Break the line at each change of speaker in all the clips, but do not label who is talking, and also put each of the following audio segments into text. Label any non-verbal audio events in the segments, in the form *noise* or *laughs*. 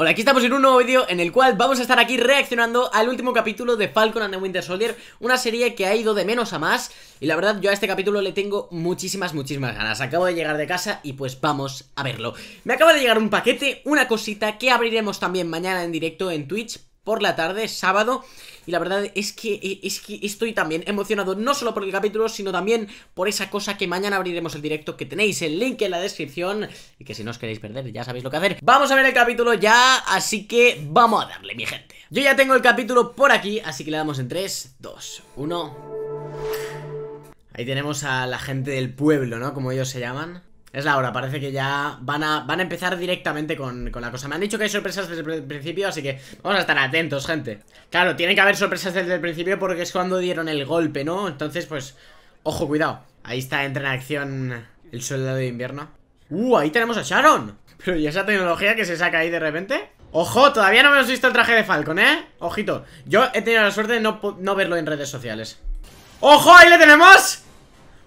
Hola, aquí estamos en un nuevo vídeo en el cual vamos a estar aquí reaccionando al último capítulo de Falcon and the Winter Soldier Una serie que ha ido de menos a más y la verdad yo a este capítulo le tengo muchísimas, muchísimas ganas Acabo de llegar de casa y pues vamos a verlo Me acaba de llegar un paquete, una cosita que abriremos también mañana en directo en Twitch por la tarde, sábado. Y la verdad e, es que, estoy también emocionado, no solo por el capítulo, sino también por esa cosa que mañana abriremos el directo, que tenéis el link en la descripción. Y que si no os queréis perder, ya sabéis lo que hacer. Vamos a ver el capítulo ya, así que vamos a darle, mi gente. Yo ya tengo el capítulo por aquí, así que le damos en 3, 2, 1... Ahí tenemos a la gente del pueblo, ¿no? Como ellos se llaman. Es la hora, parece que ya van a, van a empezar directamente con, la cosa. Me han dicho que hay sorpresas desde el principio, así que vamos a estar atentos, gente. Claro, tiene que haber sorpresas desde el principio porque es cuando dieron el golpe, ¿no? Entonces, pues, ojo, cuidado. Ahí está, entra en acción el soldado de invierno. ¡Uh, ahí tenemos a Sharon! Pero ¿y esa tecnología que se saca ahí de repente? ¡Ojo! Todavía no hemos visto el traje de Falcon, ¿eh? Ojito. Yo he tenido la suerte de no, no verlo en redes sociales. ¡Ojo! ¡Ahí le tenemos!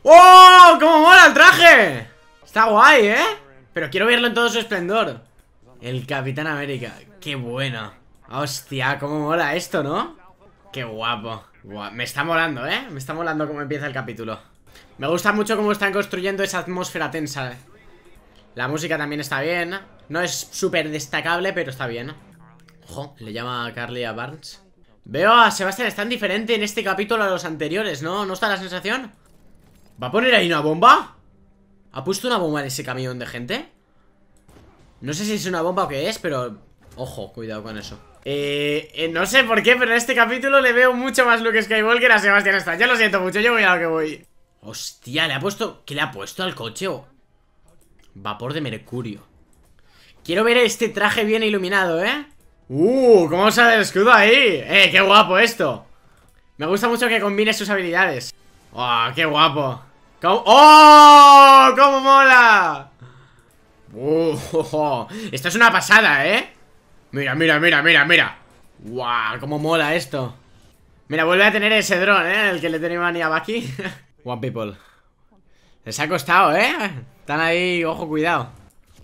¡Oh! ¡Cómo mola el traje! Está guay, ¿eh? Pero quiero verlo en todo su esplendor El Capitán América Qué bueno Hostia, cómo mola esto, ¿no? Qué guapo Me está molando, ¿eh? Me está molando cómo empieza el capítulo Me gusta mucho cómo están construyendo esa atmósfera tensa La música también está bien No es súper destacable, pero está bien Ojo, le llama a Carly a Barnes Veo a Sebastián es tan diferente en este capítulo a los anteriores, ¿no? ¿No está la sensación? ¿Va a poner ahí una bomba? ¿Ha puesto una bomba en ese camión de gente? No sé si es una bomba o qué es, pero... Ojo, cuidado con eso eh, eh no sé por qué, pero en este capítulo le veo mucho más Luke Skywalker a Sebastián Stan Yo lo siento mucho, yo voy a lo que voy Hostia, le ha puesto... ¿Qué le ha puesto al coche? Vapor de mercurio Quiero ver este traje bien iluminado, ¿eh? ¡Uh! ¿Cómo sale el escudo ahí? ¡Eh, qué guapo esto! Me gusta mucho que combine sus habilidades ¡Ah, oh, qué guapo! ¿Cómo? ¡Oh! ¡Cómo mola! oh, *laughs* Esto es una pasada, ¿eh? Mira, mira, mira, mira, mira ¡Guau! ¡Cómo mola esto! Mira, vuelve a tener ese dron, ¿eh? El que le tenía manía aquí *laughs* One people Les ha costado, ¿eh? Están ahí, ojo, cuidado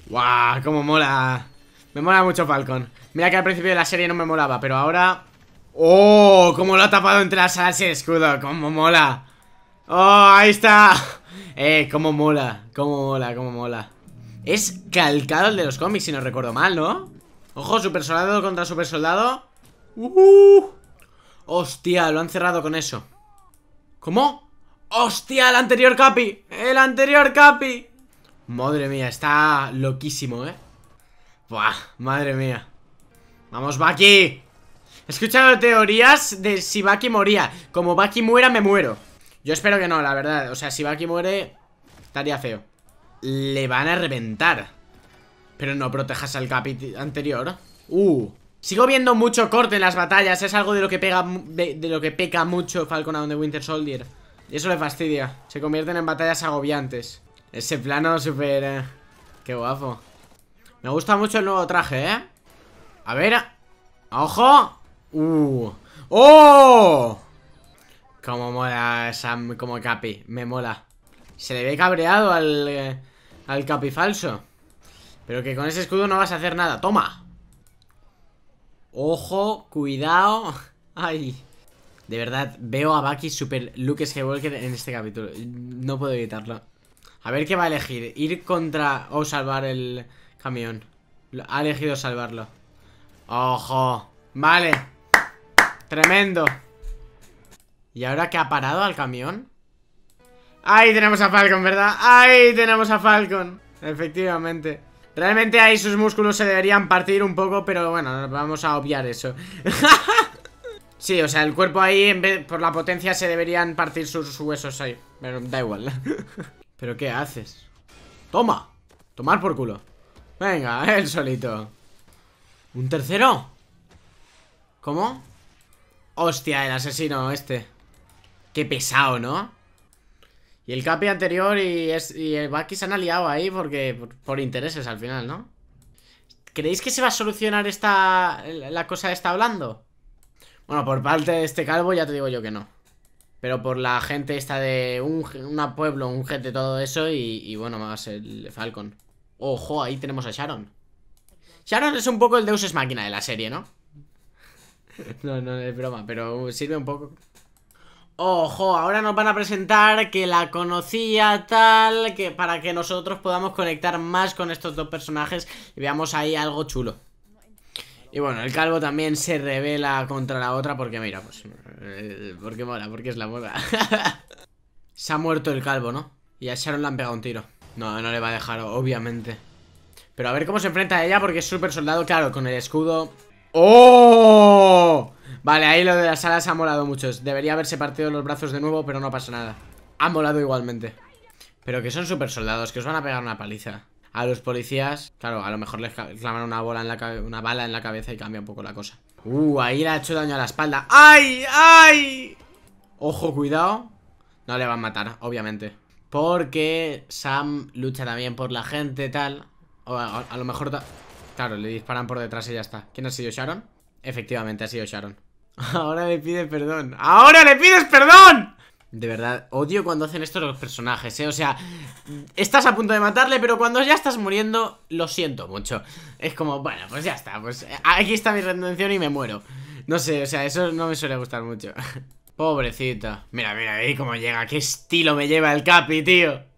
¡Guau! ¡Cómo mola! Me mola mucho Falcon Mira que al principio de la serie no me molaba, pero ahora... ¡Oh! ¡Cómo lo ha tapado entre las alas escudo! ¡Cómo mola! ¡Oh, ahí está! Eh, cómo mola, cómo mola, cómo mola Es calcado el de los cómics, si no recuerdo mal, ¿no? Ojo, super soldado contra super soldado uh, Hostia, lo han cerrado con eso ¿Cómo? ¡Hostia, el anterior Capi! ¡El anterior Capi! Madre mía, está loquísimo, ¿eh? Buah, madre mía ¡Vamos, Baki! He escuchado teorías de si Baki moría Como Baki muera, me muero yo espero que no, la verdad. O sea, si Baki muere, estaría feo. Le van a reventar. Pero no protejas al capi anterior. Uh. Sigo viendo mucho corte en las batallas. Es algo de lo que pega de lo que peca mucho Falcon de Winter Soldier. Y eso le fastidia. Se convierten en batallas agobiantes. Ese plano super eh, Qué guapo. Me gusta mucho el nuevo traje, ¿eh? A ver... ¡Ojo! ¡Uh! ¡Oh! Como mola Sam como Capi, me mola. Se le ve cabreado al, al Capi falso. Pero que con ese escudo no vas a hacer nada. ¡Toma! Ojo, cuidado. *laughs* Ay. De verdad, veo a Bucky super Luke Skywalker en este capítulo. No puedo evitarlo. A ver qué va a elegir. Ir contra o salvar el camión. Ha elegido salvarlo. Ojo. Vale. Tremendo. ¿Y ahora que ha parado al camión? ¡Ahí tenemos a Falcon, ¿verdad? ¡Ahí tenemos a Falcon! Efectivamente Realmente ahí sus músculos se deberían partir un poco Pero bueno, vamos a obviar eso *laughs* Sí, o sea, el cuerpo ahí en Por la potencia se deberían partir sus huesos ahí Pero da igual *laughs* ¿Pero qué haces? ¡Toma! Tomar por culo Venga, *laughs* él solito ¿Un tercero? ¿Cómo? Hostia, el asesino este Qué pesado, ¿no? Y el capi anterior y, el Baki se han aliado ahí porque por, intereses al final, ¿no? ¿Creéis que se va a solucionar esta la cosa está hablando? Bueno, por parte de este calvo ya te digo yo que no. Pero por la gente esta de un una pueblo, un gente, todo eso y, y bueno, más el Falcon. Ojo, ahí tenemos a Sharon. Sharon es un poco el Deus es máquina de la serie, ¿no? *laughs* no, no, es broma, pero sirve un poco. Ojo, ahora nos van a presentar que la conocía tal, que para que nosotros podamos conectar más con estos dos personajes y veamos ahí algo chulo. Y bueno, el calvo también se revela contra la otra porque mira, pues... Eh, porque mola, porque es la mola *laughs* se ha muerto el calvo, ¿no? Y a Sharon le han pegado un tiro. No, no le va a dejar, obviamente. Pero a ver cómo se enfrenta a ella porque es súper soldado, claro, con el escudo... ¡Oh! Vale, ahí lo de las alas ha molado mucho Debería haberse partido los brazos de nuevo, pero no pasa nada Han molado igualmente Pero que son super soldados, que os van a pegar una paliza A los policías, claro, a lo mejor les clavan una, bola en la una bala en la cabeza y cambia un poco la cosa Uh, ahí le ha hecho daño a la espalda ¡Ay! ¡Ay! Ojo, cuidado No le van a matar, obviamente Porque Sam lucha también por la gente, tal a lo mejor... Claro, le disparan por detrás y ya está ¿Quién ha sido Sharon? Efectivamente, ha sido Sharon. *laughs* Ahora le pide perdón. ¡Ahora le pides perdón! De verdad, odio cuando hacen esto los personajes, ¿eh? O sea, estás a punto de matarle, pero cuando ya estás muriendo, lo siento mucho. Es como, bueno, pues ya está, pues eh, aquí está mi redención y me muero. No sé, o sea, eso no me suele gustar mucho. *laughs* Pobrecita. Mira, mira, ahí cómo llega, qué estilo me lleva el Capi, tío.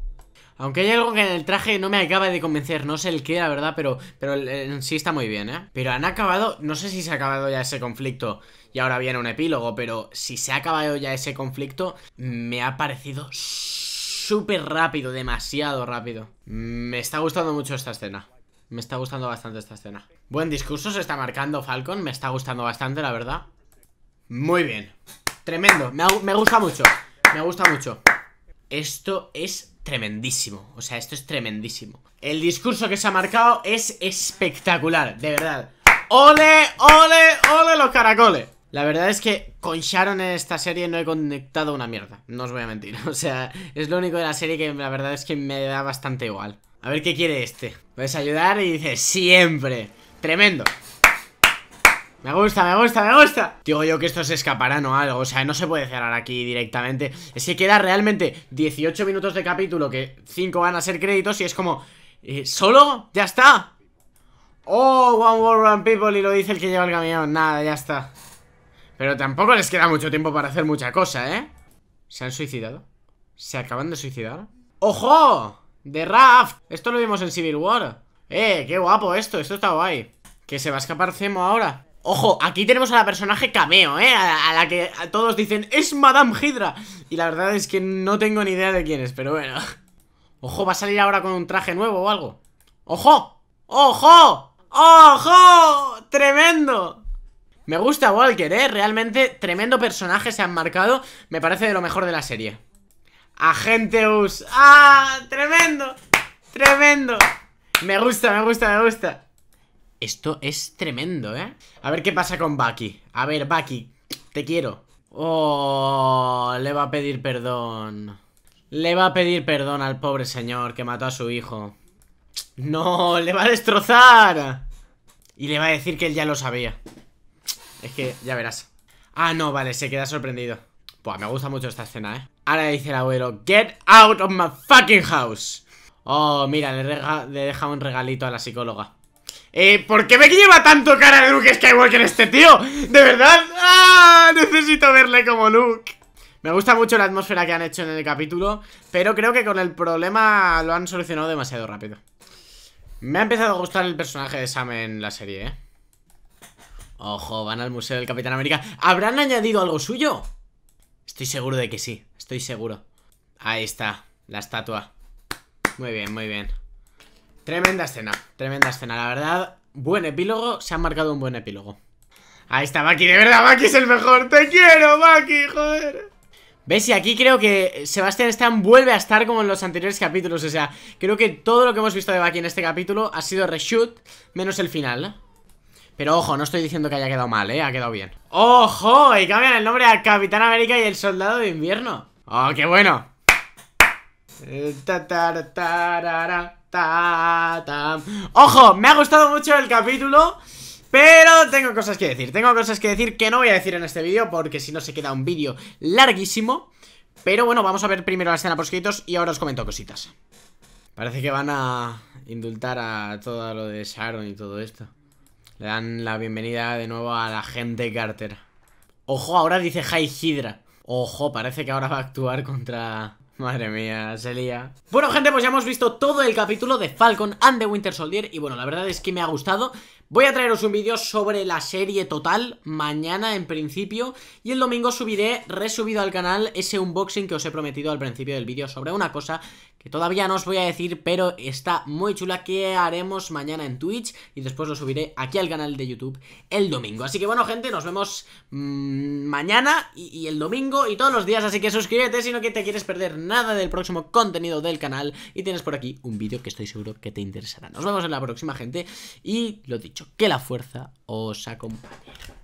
Aunque hay algo que en el traje no me acaba de convencer, no sé el qué, la verdad, pero, pero en sí está muy bien, ¿eh? Pero han acabado, no sé si se ha acabado ya ese conflicto y ahora viene un epílogo, pero si se ha acabado ya ese conflicto, me ha parecido súper rápido, demasiado rápido. Me está gustando mucho esta escena. Me está gustando bastante esta escena. Buen discurso se está marcando Falcon, me está gustando bastante, la verdad. Muy bien. Tremendo, me, me gusta mucho, me gusta mucho. Esto es tremendísimo. O sea, esto es tremendísimo. El discurso que se ha marcado es espectacular, de verdad. ¡Ole, ole, ole los caracoles! La verdad es que con Sharon en esta serie no he conectado una mierda, no os voy a mentir. *laughs* O sea, es lo único de la serie que la verdad es que me da bastante igual. A ver qué quiere este. Puedes ayudar y dice, siempre. Tremendo. Me gusta, me gusta, me gusta Digo yo que esto se escapará, no algo, o sea, no se puede cerrar aquí directamente Es que queda realmente 18 minutos de capítulo que 5 van a ser créditos y es como... Eh, ¿Solo? ¿Ya está? Oh, one world, one people y lo dice el que lleva el camión Nada, ya está Pero tampoco les queda mucho tiempo para hacer mucha cosa, ¿eh? ¿Se han suicidado? ¿Se acaban de suicidar? ¡Ojo! ¡De Raft! Esto lo vimos en Civil War Eh, qué guapo esto, esto está guay Que se va a escapar Cemo ahora Ojo, aquí tenemos a la personaje cameo, ¿eh? A, la que a todos dicen, es Madame Hydra Y la verdad es que no tengo ni idea de quién es, pero bueno Ojo, va a salir ahora con un traje nuevo o algo ¡Ojo! ¡Ojo! ¡Ojo! ¡Tremendo! Me gusta Walker, ¿eh? Realmente tremendo personaje se han marcado Me parece de lo mejor de la serie Agenteus, ¡Ah! ¡Tremendo! ¡Tremendo! Me gusta, me gusta, me gusta esto es tremendo, ¿eh? A ver qué pasa con Bucky. A ver, Bucky, te quiero. Oh, le va a pedir perdón. Le va a pedir perdón al pobre señor que mató a su hijo. No, le va a destrozar. Y le va a decir que él ya lo sabía. Es que, ya verás. Ah, no, vale, se queda sorprendido. pues me gusta mucho esta escena, ¿eh? Ahora dice el abuelo, get out of my fucking house. Oh, mira, le, le deja un regalito a la psicóloga. Eh, ¿Por qué me lleva tanto cara de Luke Skywalker este tío? ¿De verdad? ¡Ah! Necesito verle como Luke Me gusta mucho la atmósfera que han hecho en el capítulo Pero creo que con el problema lo han solucionado demasiado rápido Me ha empezado a gustar el personaje de Sam en la serie, ¿eh? Ojo, van al Museo del Capitán América ¿Habrán añadido algo suyo? Estoy seguro de que sí, estoy seguro Ahí está, la estatua Muy bien, muy bien Tremenda escena, tremenda escena, la verdad. Buen epílogo, se ha marcado un buen epílogo. Ahí está Maki, de verdad, Maki es el mejor. Te quiero, Maki, joder. ¿Ves? Y aquí creo que Sebastian Stan vuelve a estar como en los anteriores capítulos. O sea, creo que todo lo que hemos visto de Bucky en este capítulo ha sido reshoot, menos el final. Pero ojo, no estoy diciendo que haya quedado mal, ¿eh? Ha quedado bien. ¡Ojo! Y cambian el nombre a Capitán América y el Soldado de Invierno. ¡Oh, qué bueno! Eh, Ta, Ojo, me ha gustado mucho el capítulo Pero tengo cosas que decir Tengo cosas que decir que no voy a decir en este vídeo Porque si no se queda un vídeo larguísimo Pero bueno, vamos a ver primero la escena por escritos Y ahora os comento cositas Parece que van a indultar a todo lo de Sharon y todo esto Le dan la bienvenida de nuevo a la gente Carter Ojo, ahora dice High Hydra Ojo, parece que ahora va a actuar contra Madre mía, se lía. Bueno, gente, pues ya hemos visto todo el capítulo de Falcon and the Winter Soldier. Y bueno, la verdad es que me ha gustado. Voy a traeros un vídeo sobre la serie total mañana en principio y el domingo subiré resubido al canal ese unboxing que os he prometido al principio del vídeo sobre una cosa que todavía no os voy a decir pero está muy chula que haremos mañana en Twitch y después lo subiré aquí al canal de YouTube el domingo. Así que bueno gente, nos vemos mm, mañana y, y el domingo y todos los días, así que suscríbete si no que te quieres perder nada del próximo contenido del canal y tienes por aquí un vídeo que estoy seguro que te interesará. Nos vemos en la próxima gente y lo dicho. Que la fuerza os acompañe.